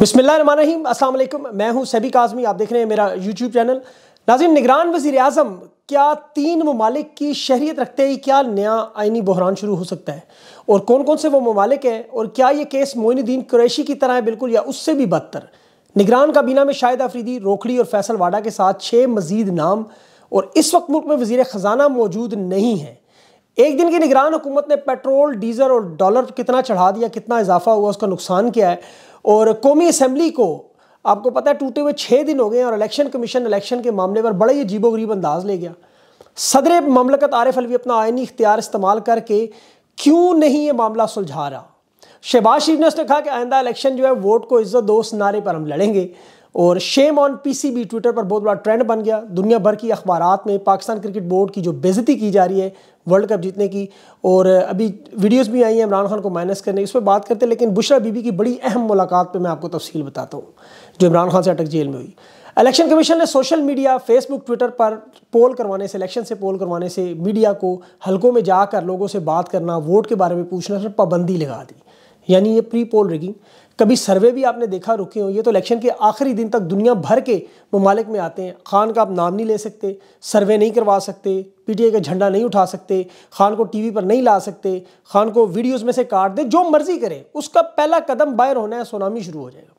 बिसमीम असल मैं हूँ सभी काजमी आप देख रहे हैं मेरा यूट्यूब चैनल नाजिम निगरान वजीर अजम क्या तीन ममालिक की शहरीत रखते ही क्या नया आइनी बहरान शुरू हो सकता है और कौन कौन से वो ममालिक हैं और क्या ये केस मोइनुद्दीन क्रैशी की तरह है बिल्कुल या उससे भी बदतर निगरान काबीना में शाहिद आफरीदी रोखड़ी और फैसल वाडा के साथ छः मजीद नाम और इस वक्त मुल्क में वजीर ख़जाना मौजूद नहीं है एक दिन की निगरान हुकूमत ने पेट्रोल डीजल और डॉलर कितना चढ़ा दिया कितना इजाफा हुआ उसका नुकसान क्या है और कौमी असम्बली को आपको पता है टूटे हुए छः दिन हो गए और इलेक्शन कमीशन इलेक्शन के मामले पर बड़ा ही अजीबो गरीब अंदाज ले गया सदर ममलकत आरिफ अलवी अपना आयनी इख्तियार इस्तेमाल करके क्यों नहीं ये मामला सुलझा रहा शहबाज शरीफ ने उसने कहा कि आइंदा इलेक्शन जो है वोट को इज्जत दो नारे पर हम लड़ेंगे और शेम ऑन पीसीबी ट्विटर पर बहुत बड़ा ट्रेंड बन गया दुनिया भर की अखबार में पाकिस्तान क्रिकेट बोर्ड की जो बेजती की जा रही है वर्ल्ड कप जीतने की और अभी वीडियोस भी आई हैं इमरान खान को माइनस करने इस उस पर बात करते हैं लेकिन बुशरा बीबी की बड़ी अहम मुलाकात पर मैं आपको तफसील बताता हूँ जो इमरान खान से अटक जेल में हुई इलेक्शन कमीशन ने सोशल मीडिया फेसबुक ट्विटर पर पोल करवाने से इलेक्शन से पोल करवाने से मीडिया को हल्कों में जाकर लोगों से बात करना वोट के बारे में पूछना पर पाबंदी लगा दी यानी ये प्री पोल रिगिंग कभी सर्वे भी आपने देखा रुके हो ये तो इलेक्शन के आखिरी दिन तक दुनिया भर के ममालिक में आते हैं खान का आप नाम नहीं ले सकते सर्वे नहीं करवा सकते पीटीए का झंडा नहीं उठा सकते खान को टीवी पर नहीं ला सकते खान को वीडियोस में से काट दे जो मर्जी करें उसका पहला कदम बाहर होना है सोनामी शुरू हो जाएगा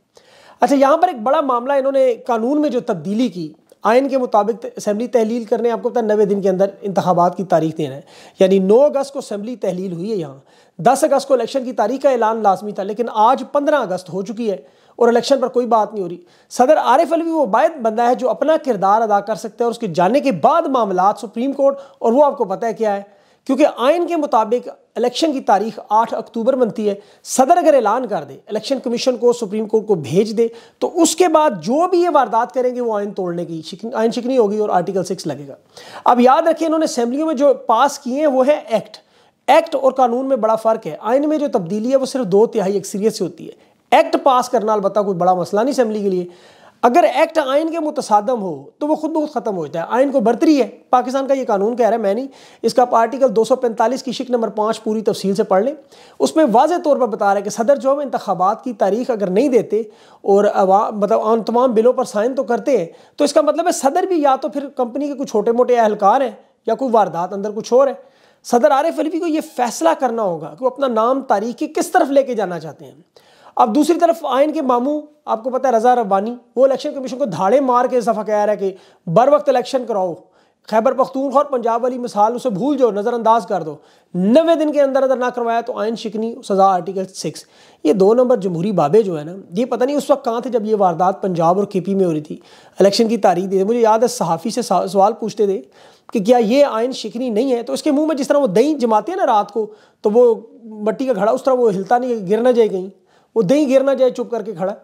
अच्छा यहाँ पर एक बड़ा मामला इन्होंने कानून में जो तब्दीली की आयन के मुताबिक असम्बली तहलील करने आपको पता है नबे दिन के अंदर इंतबात की तारीख देना है यानी नौ अगस्त को असम्बली तहलील हुई है यहाँ दस अगस्त को इलेक्शन की तारीख का ऐलान लाजमी था लेकिन आज पंद्रह अगस्त हो चुकी है और इलेक्शन पर कोई बात नहीं हो रही सदर आरिफ अलवी वो बायद बंदा है जो अपना किरदार अदा कर सकता है और उसके जाने के बाद मामला सुप्रीम कोर्ट और वो आपको पता है क्या है क्योंकि आयन के मुताबिक इलेक्शन की तारीख 8 अक्टूबर बनती है सदर अगर ऐलान कर दे इलेक्शन कमीशन को सुप्रीम कोर्ट को भेज दे तो उसके बाद जो भी ये वारदात करेंगे वो आयन तोड़ने की आयन शिकनी होगी और आर्टिकल सिक्स लगेगा अब याद रखें इन्होंने असेंबलियों में जो पास किए हैं वो है एक्ट एक्ट और कानून में बड़ा फ़र्क है आयन में जो तब्दीली है वो सिर्फ दो तिहाई अक्सरीत से होती है एक्ट पास करना अलबत्ता कोई बड़ा मसला नहीं असेंबली के लिए अगर एक्ट आइन के मुतसादम हो तो वो खुद बहुत ख़त्म हो जाता है आइन को बरतरी है पाकिस्तान का ये कानून कह रहा है मैं नहीं इसका दो आर्टिकल 245 की शिक नंबर पाँच पूरी तफसील से पढ़ लें उसमें वाज तौर पर बता रहा है कि सदर जो इंतबात की तारीख अगर नहीं देते और अवा मतलब आम तमाम बिलों पर साइन तो करते हैं तो इसका मतलब है सदर भी या तो फिर कंपनी के कुछ छोटे मोटे अहलकार हैं या कोई वारदात अंदर कुछ और है सदर आरिफ अलवी को ये फैसला करना होगा कि वो अपना नाम तारीख की किस तरफ लेके जाना चाहते हैं अब दूसरी तरफ आयन के मामू आपको पता है रजा रब्बानी वो इलेक्शन कमीशन को धाड़े मार के इस दफ़ा कह रहा है कि बर वक्त इलेक्शन कराओ खैबर पख्तूनख्वा और पंजाब वाली मिसाल उसे भूल जाओ नज़रअंदाज कर दो नबे दिन के अंदर अंदर ना करवाया तो आयन शिकनी सज़ा आर्टिकल सिक्स ये दो नंबर जमहूरी बाबे जो है ना ये पता नहीं उस वक्त कहाँ थे जब ये वारदात पंजाब और के पी में हो रही थी इलेक्शन की तारीख दी मुझे याद है सहाफ़ी से सवाल पूछते थे कि क्या ये आयन शिकनी नहीं है तो इसके मुँह में जिस तरह वो दही जमाते हैं ना रात को तो वो मट्टी का घड़ा उस तरह वो हिलता नहीं गिर ना जाए कहीं वो दही ना जाए चुप करके खड़ा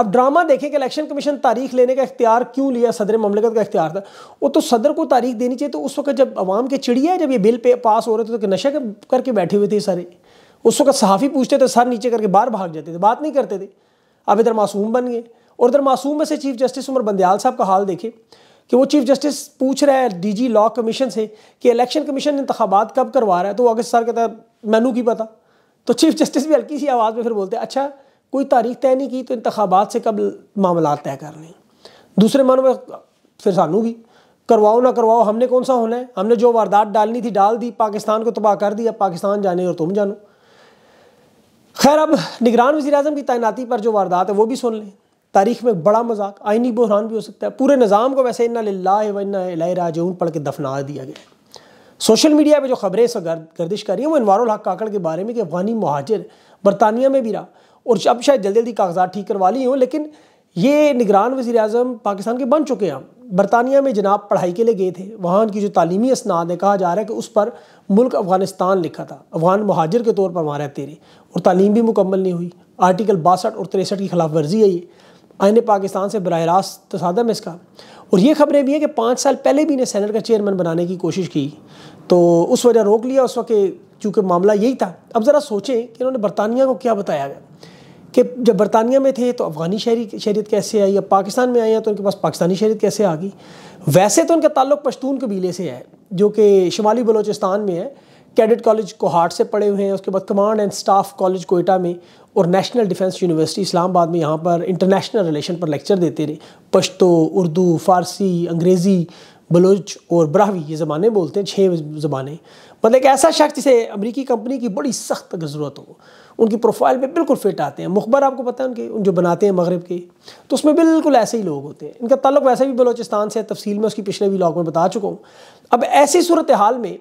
अब ड्रामा देखें कि इलेक्शन कमीशन तारीख लेने का इख्तियार क्यों लिया सदर ममलिकत का इख्तियार था वो तो सदर को तारीख देनी चाहिए तो उस वक्त जब अवाम के चिड़िया जब ये बिल पे पास हो रहे थे तो नशा करके बैठे हुए थे सारे उस वक्त सहाफ़ी पूछते थे सर नीचे करके बाहर भाग जाते थे बात नहीं करते थे अब इधर मासूम बन गए और इधर मासूम में से चीफ जस्टिस उमर बंदयाल साहब का हाल देखे कि वो चीफ जस्टिस पूछ रहा है जी लॉ कमीशन से कि इलेक्शन कमीशन इंतबात कब करवा रहा है तो अगस्त सर कहता है मैनू की पता तो चीफ जस्टिस भी हल्की सी आवाज़ में फिर बोलते हैं अच्छा कोई तारीख तय नहीं की तो इंतबात से कब मामला तय कर लें दूसरे मन में फिर सानू भी करवाओ ना करवाओ हमने कौन सा होना है हमने जो वारदात डालनी थी डाल दी पाकिस्तान को तबाह कर दिया पाकिस्तान जाने और तुम जानो खैर अब निगरान वजी अजम की तैनाती पर जो वारदात है वो भी सुन लें तारीख में बड़ा मजाक आइनी बहरान भी हो सकता है पूरे निज़ाम को वैसे इन्ना ला वन्ना राजून पढ़ के दफना दिया गया सोशल मीडिया पे जो खबरें गर्दिश कर रही हैं वो इनवारुल हक काकड़ के बारे में कि अफगानी महाजिर बरतानिया में भी रहा और अब शायद जल्दी जल्दी कागजात ठीक करवा ली हों लेकिन ये निगरान वजी अजम पाकिस्तान के बन चुके हैं बरतानिया में जनाब पढ़ाई के लिए गए थे वहाँ उनकी जो तालीमी इसनाद है कहा जा रहा है कि उस पर मुल्क अफगानिस्तान लिखा था अफगान महाजिर के तौर पर वहाँ रहते रहे और तालीम भी मुकम्मल नहीं हुई आर्टिकल बासठ और तिरसठ की खिलाफ वर्जी है ये आइन पाकिस्तान से बरह रास्त तसादम इसका और ये खबरें भी हैं कि पाँच साल पहले भी इन्हें सेनेट का चेयरमैन बनाने की कोशिश की तो उस वजह रोक लिया उस वक्त चूँकि मामला यही था अब ज़रा सोचें कि इन्होंने बरतानिया को क्या बताया गया कि जब बरतानिया में थे तो अफ़गानी शहरी शहरीत कैसे आई अब पाकिस्तान में आए हैं तो उनके पास पाकिस्तानी शहरीत कैसे आ गई वैसे तो उनका ताल्लुक पश्तून कबीले से है जो कि शुमाली बलोचिस्तान में है कैडेट कॉलेज कोहाट से पढ़े हुए हैं उसके बाद command and staff college Quetta में और नेशनल डिफेंस यूनिवर्सिटी इस्लामाबाद में यहाँ पर इंटरनेशनल रिलेशन पर लेक्चर देते रहे पश्तो उर्दू फ़ारसी अंग्रेज़ी बलोच और ब्राहवी ये ज़बानें बोलते हैं छः ज़बानें मतलब एक ऐसा शख्स जिसे अमरीकी कंपनी की बड़ी सख्त अगर ज़रूरत हो उनकी प्रोफाइल पे बिल्कुल फिट आते हैं मुखबर आपको पता है उनके उन जो बनाते हैं मगरब के तो उसमें बिल्कुल ऐसे ही लोग होते हैं इनका तल्लक वैसे भी बलोचिस्तान से है तफसील में उसकी पिछले भी लॉग में बता चुका हूँ अब ऐसी सूरत हाल में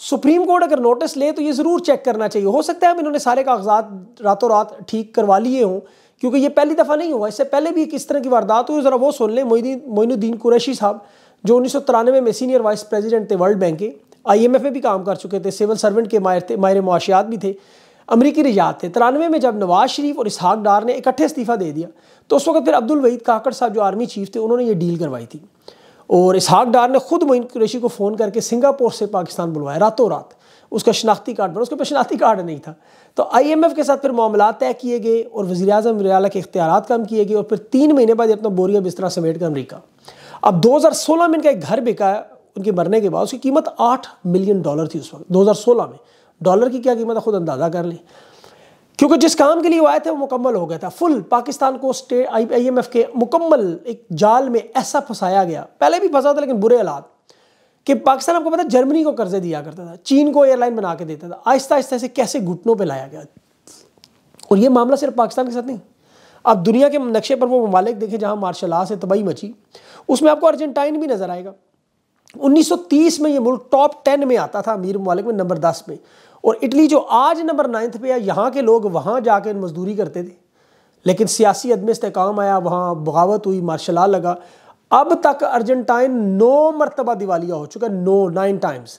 सुप्रीम कोर्ट अगर नोटिस ले तो ये ज़रूर चेक करना चाहिए हो सकता है अब इन्होंने सारे कागजात रातों रात ठीक करवा लिए हों क्योंकि ये पहली दफ़ा नहीं हुआ इससे पहले भी किस तरह की वारदात हुई ज़रा वो सुन लें मोदी मोइनुद्दीन कुरैशी साहब जो उन्नीस सौ तिरानवे में सीनियर वाइस प्रेजिडेंट थे वर्ल्ड बैंक के आई एम एफ में भी काम कर चुके थे सिविल सर्वेंट के माहिर थे माहिर मुआशियात भी थे अमरीकी रियात थे तिरानवे में जब नवाज शरीफ और इसहाक डार ने इकट्ठे इस्तीफ़ा दे दिया तो उस वक्त फिर अब्दुल वहीद काकड़ साहब जो आर्मी चीफ थे उन्होंने ये डील करवाई थी और इसहाक डार ने ख़ुद मोइन कुरेशी को फ़ोन करके सिंगापुर से पाकिस्तान बुलवाया रातों रात उसका शनाख्ती कार्ड बना उसके पास शनाख्ती कार्ड नहीं था तो आई एम एफ़ के साथ फिर मामला तय किए गए और वजी अजम के इख्तियार कम किए गए और फिर तीन महीने बाद अपना बोरिया बिस्तरा समेट कर अमरीका अब दो हज़ार सोलह में इनका एक घर बिका उनके मरने के बाद उसकी कीमत आठ मिलियन डॉलर थी उस वक्त दो हज़ार सोलह में डॉलर की क्या कीमत है खुद अंदाज़ा कर लें क्योंकि जिस काम के लिए वो आए थे वो मुकम्मल हो गया था फुल पाकिस्तान को स्टेट आई एम एफ के मुकम्मल एक जाल में ऐसा फंसाया गया पहले भी फंसा था लेकिन बुरे हालात कि पाकिस्तान आपको पता जर्मनी को कर्जे दिया करता था चीन को एयरलाइन बना के देता था आहिस्ता आहिस्ता से कैसे घुटनों पर लाया गया और ये मामला सिर्फ पाकिस्तान के साथ नहीं अब दुनिया के नक्शे पर वो ममालिक देखें जहाँ मार्शल आर्ट से तबाही मची उसमें आपको अर्जेंटाइन भी नज़र आएगा 1930 में ये मुल्क टॉप टेन में आता था अमीर ममालिक में नंबर दस में और इटली जो आज नंबर नाइन्थ पे है यहाँ के लोग वहाँ जाकर मजदूरी करते थे लेकिन सियासी अदम इसकाम आया वहाँ बगावत हुई मार्शल लगा अब तक अर्जेंटाइन नौ मरतबा दिवालिया हो चुका है नो नाइन टाइम्स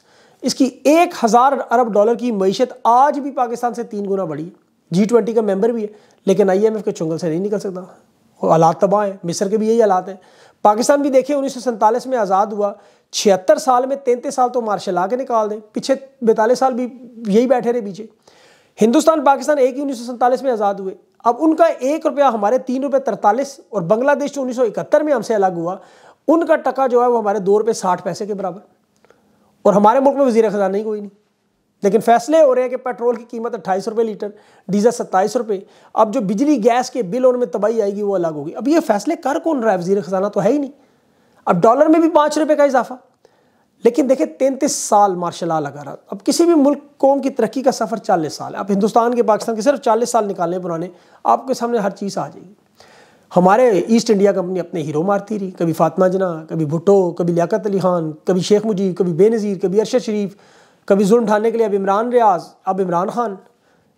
इसकी एक हज़ार अरब डॉलर की मीशत आज भी पाकिस्तान से तीन गुना बढ़ी है जी ट्वेंटी का मेंबर भी है लेकिन आई एम एफ के चुंगल से नहीं निकल सकता हालात तबाह हैं मिस्र के भी यही हालात हैं पाकिस्तान भी देखे उन्नीस सौ में आज़ाद हुआ छिहत्तर साल में तैंतीस साल तो मार्शल ला के निकाल दें पीछे बैतालीस साल भी यही बैठे रहे पीछे हिंदुस्तान पाकिस्तान एक ही उन्नीस में आज़ाद हुए अब उनका एक रुपया हमारे तीन रुपये तरतालीस और बांग्लादेश जो तो उन्नीस में हमसे अलग हुआ उनका टका जो है वो हमारे दो रुपये साठ पैसे के बराबर और हमारे मुल्क में वजी खजाना ही कोई नहीं लेकिन फैसले हो रहे हैं कि पेट्रोल की कीमत अट्ठाईस रुपये लीटर डीजल सत्ताईस रुपये अब जो बिजली गैस के बिल उनमें तबाही आएगी वो अलग होगी अब ये फैसले कर कौन रहा है वजीर खजाना तो है ही नहीं अब डॉलर में भी पाँच रुपये का इजाफा लेकिन देखें तैंतीस साल मार्शल आ लगा रहा अब किसी भी मुल्क कौम की तरक्की का सफ़र चालीस साल है आप हिंदुस्तान के पाकिस्तान के सिर्फ चालीस साल निकालने पुराने आपके सामने हर चीज़ आ जाएगी हमारे ईस्ट इंडिया कंपनी अपने हीरो मारती रही कभी फातमा जना कभी भुट्टो कभी लियाकत अली खान कभी शेख मुजीब कभी बेनज़ीर कभी अरशद शरीफ कभी जुल्म ढाने के लिए अब इमरान रियाज अब इमरान खान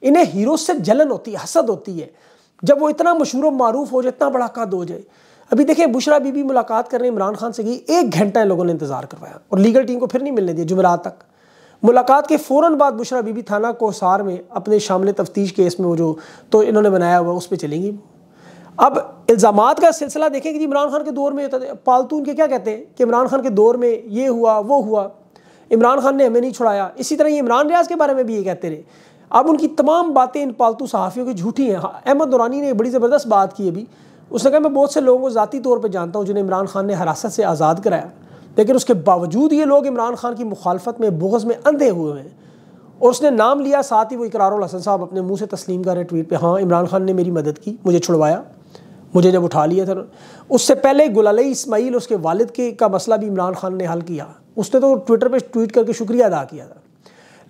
इन्हें हीरो से जलन होती है हसद होती है जब वो इतना मशहूर मरूफ हो जाए इतना बड़ा कद हो जाए अभी देखिए बुशरा बीबी मुलाकात कर रहे इमरान खान से गई एक घंटा इन लोगों ने इंतजार करवाया और लीगल टीम को फिर नहीं मिलने दिया जुमरात तक मुलाकात के फ़ौर बाद बुशरा बीबी थाना कोसार में अपने शामिल तफ्तीश केस में वो जो तो इन्होंने बनाया हुआ उस पर चलेंगी अब इल्ज़ाम का सिलसिला देखें कि इमरान खान के दौर में तो पालतू उनके क्या कहते हैं कि इमरान खान के दौर में ये हुआ वो हुआ इमरान खान ने हमें नहीं छुड़ाया इसी तरह ये इमरान रियाज के बारे में भी ये कहते रहे अब उनकी तमाम बातें इन पालतू सहाफ़ियों की झूठी हैं अहमद दुरानी ने बड़ी ज़बरदस्त बात की अभी उसने कहा मैं बहुत से लोगों को ज़ाती तौर पर जानता हूँ जिन्हें इमरान खान ने हरासत से आज़ाद कराया लेकिन उसके बावजूद ये लोग इमरान खान की मुखालफत में बोगस में अंधे हुए हैं और उसने नाम लिया साथ ही वो इकरार हसन साहब अपने मुंह से तस्लीम कर रहे ट्वीट पे हाँ इमरान खान ने मेरी मदद की मुझे छुड़वाया मुझे जब उठा लिया था उससे पहले गुलाल इसमाइल उसके वालिद के का मसला भी इमरान खान ने हल किया उसने तो ट्विटर पर ट्वीट करके शुक्रिया अदा किया था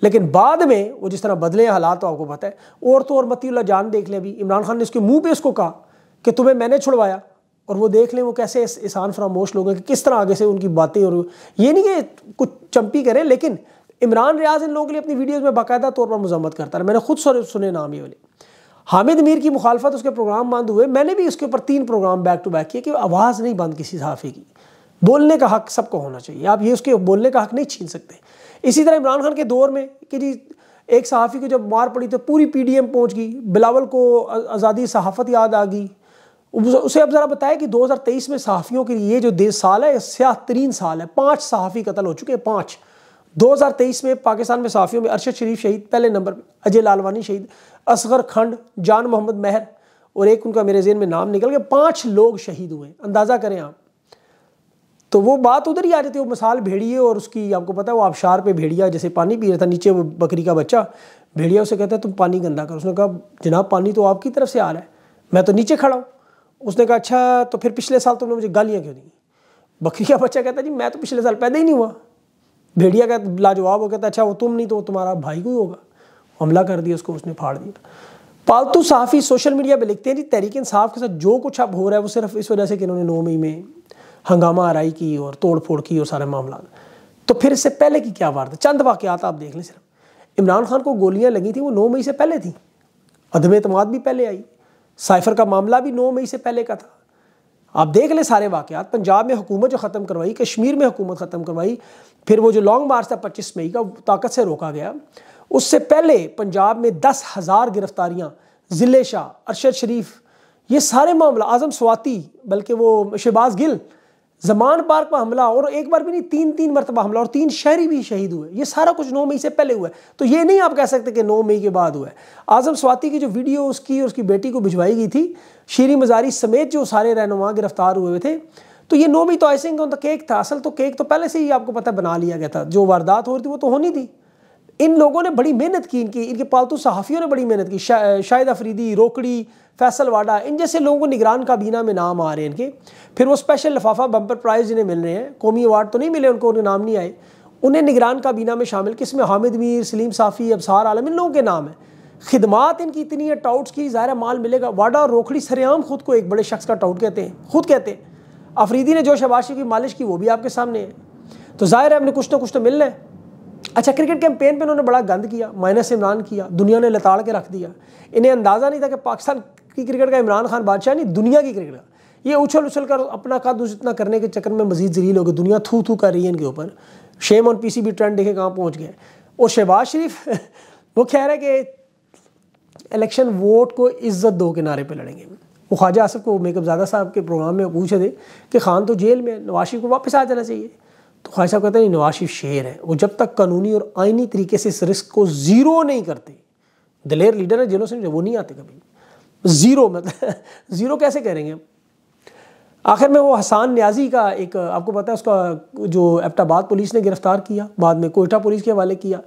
लेकिन बाद में वो जिस तरह बदले हालात तो आपको पता है और तो और मतील्ला जान देख लें अभी इमरान खान ने उसके मुँह पर उसको कहा कि तुम्हें मैंने छुड़वाया और वो देख लें वो कैसे इस फरामोश लोग हैं कि किस तरह आगे से उनकी बातें और ये नहीं कि कुछ चंपी करें लेकिन इमरान रियाज इन लोगों के लिए अपनी वीडियोज़ में बाकायदा तौर पर मजम्मत करता रहा मैंने खुद सुने नाम ये वाले हामिद मीर की मुखालफत उसके प्रोग्राम बंद हुए मैंने भी उसके ऊपर तीन प्रोग्राम बैक टू बैक किए कि आवाज़ नहीं बंद किसी सहाफ़ी की बोलने का हक सबको होना चाहिए आप ये उसके बोलने का हक नहीं छीन सकते इसी तरह इमरान खान के दौर में कि जी एक सहाफ़ी को जब मार पड़ी तो पूरी पी डी एम पहुँच गई बिलावल को आज़ादी सहाफ़त याद आ गई उसे अब ज़रा बताया कि 2023 में सहाफ़ियों के लिए जो देश साल है सयाह तरीन साल है पांच सहाफ़ी कत्ल हो चुके हैं पाँच 2023 में पाकिस्तान में सहाफ़ियों में अरशद शरीफ शहीद पहले नंबर पर अजय लालवानी शहीद असगर खंड जान मोहम्मद महर और एक उनका मेरे जेन में नाम निकल गया पाँच लोग शहीद हुए अंदाज़ा करें आप तो वो बात उधर ही आ जाती है वो मिसाल भेड़िए और उसकी आपको पता है वो आबशार पे भेड़िया जैसे पानी पी रहा था नीचे वो बकरी का बच्चा भेड़िया उसे कहता है तुम पानी गंदा करो उसने कहा जनाब पानी तो आपकी तरफ से आ रहा है मैं तो नीचे खड़ा हूँ उसने कहा अच्छा तो फिर पिछले साल तुमने मुझे गालियाँ क्यों दी बकरी का बच्चा कहता जी मैं तो पिछले साल पैदा ही नहीं हुआ भेड़िया का लाजवाब हो कहता अच्छा वो तुम नहीं तो वो तुम्हारा भाई कोई होगा हमला कर दिया उसको उसने फाड़ दिया पालतू साफ़ी सोशल मीडिया पे लिखते हैं जी तहरीक इंसाफ के साथ जो कुछ अब हो रहा है वो सिर्फ इस वजह से कि इन्होंने नौ मई में हंगामा आरई की और तोड़ फोड़ की और सारे मामला तो फिर इससे पहले की क्या वार्ता चंद वाक़ात आप देख लें सिर्फ इमरान खान को गोलियां लगी थी वो नौ मई से पहले थी अदम अतमाद भी पहले आई साइफर का मामला भी नौ मई से पहले का था आप देख लें सारे वाकयात पंजाब में हुकूमत जो ख़त्म करवाई कश्मीर में हुकूमत ख़त्म करवाई फिर वो जो लॉन्ग मार्च था पच्चीस मई का ताकत से रोका गया उससे पहले पंजाब में दस हज़ार गिरफ्तारियाँ ज़िले शाह अरशद शरीफ ये सारे मामला आज़म स्वाति बल्कि वो शहबाज गिल जमान पार्क पर हमला और एक बार भी नहीं तीन तीन मरतबा हमला और तीन शहरी भी शहीद हुए ये सारा कुछ नौ मई से पहले हुआ है तो ये नहीं आप कह सकते कि नौ मई के बाद हुआ है आजम स्वाति की जो वीडियो उसकी और उसकी बेटी को भिजवाई गई थी शीरी मजारी समेत जो सारे रहनुमा गिरफ्तार हुए थे तो ये नौ मई तो ऐसे ही केक था असल तो केक तो पहले से ही आपको पता बना लिया गया था जो वारदात हो रही थी वो तो होनी थी इन लोगों ने बड़ी मेहनत की इनकी इनके पालतू सहाफ़ियों ने बड़ी मेहनत की शा, शाहिद अफरीदी रोकड़ी फैसल वाडा इन जैसे लोगों को निगरान काबीना में नाम आ रहे हैं इनके फिर वो स्पेशल लफाफा बम्पर प्राइज़ इन्हें मिल रहे हैं कौमी अवार्ड तो नहीं मिले उनको उन्हें नाम नहीं आए उन्हें निगरान काबीना में शामिल किस में हामिद मीर सलीम साफ़ी अबसार आलम इन लोगों के नाम हैं खिदमत इनकी इतनी है टाउट्स की ज़ाहिर माल मिलेगा वाडा और रोखड़ी सरेआम खुद को एक बड़े शख्स का टाउट कहते हैं खुद कहते हैं अफरीदी ने जो शबाशी की मालिश की वो भी आपके सामने है तो ज़ाहिर है हमने कुछ ना कुछ तो मिलना है अच्छा क्रिकेट कैंपेन पे इन्होंने बड़ा गंद किया माइनस इमरान किया दुनिया ने लताड़ के रख दिया इन्हें अंदाज़ा नहीं था कि पाकिस्तान की क्रिकेट का इमरान खान बादशाह नहीं दुनिया की क्रिकेट का ये उछल उछल कर अपना कद उतना करने के चक्कर में मजीद जलील हो गई दुनिया थू थू कर रही है इनके ऊपर शेम और पी ट्रेंड देखे कहाँ पहुँच गए और शहबाज शरीफ वो कह रहे है कि इलेक्शन वोट को इज्जत दो किनारे पर लड़ेंगे वो ख्वाजा आसफ को मेकअप ज़्यादा साहब के प्रोग्राम में पूछे थे कि खान तो जेल में नवाशी को वापस आ जाना चाहिए तो ख्वाह साहब कहते हैं नवाज शरीफ शेर है वो जब तक कानूनी और आइनी तरीके से इस रिस्क को ज़ीरो नहीं करते दलेर लीडर है जिलों से वो नहीं आते कभी ज़ीरो मतलब ज़ीरो कैसे करेंगे आखिर में वो हसान न्याजी का एक आपको पता है उसका जो एबटाबाद पुलिस ने गिरफ़्तार किया बाद में कोयटा पुलिस के हवाले किया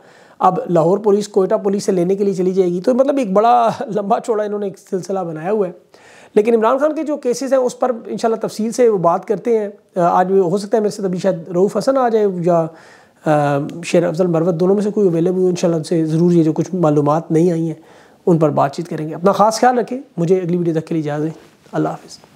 अब लाहौर पुलिस कोयटा पुलिस से लेने के लिए चली जाएगी तो मतलब एक बड़ा लंबा चौड़ा इन्होंने एक सिलसिला बनाया हुआ है लेकिन इमरान खान के जो केसेस हैं उस पर इन तफसील से वो बात करते हैं आज हो सकता है मेरे से तभी शायद रऊफ़ हसन आ जाए या शेर अफजल मरवत दोनों में से कोई अवेलेबल हो इन से ज़रूर ये जो कुछ मालूम नहीं आई हैं उन पर बातचीत करेंगे अपना ख़ास ख्याल रखें मुझे अगली वीडियो तक के लिए है अल्लाह हाफिज़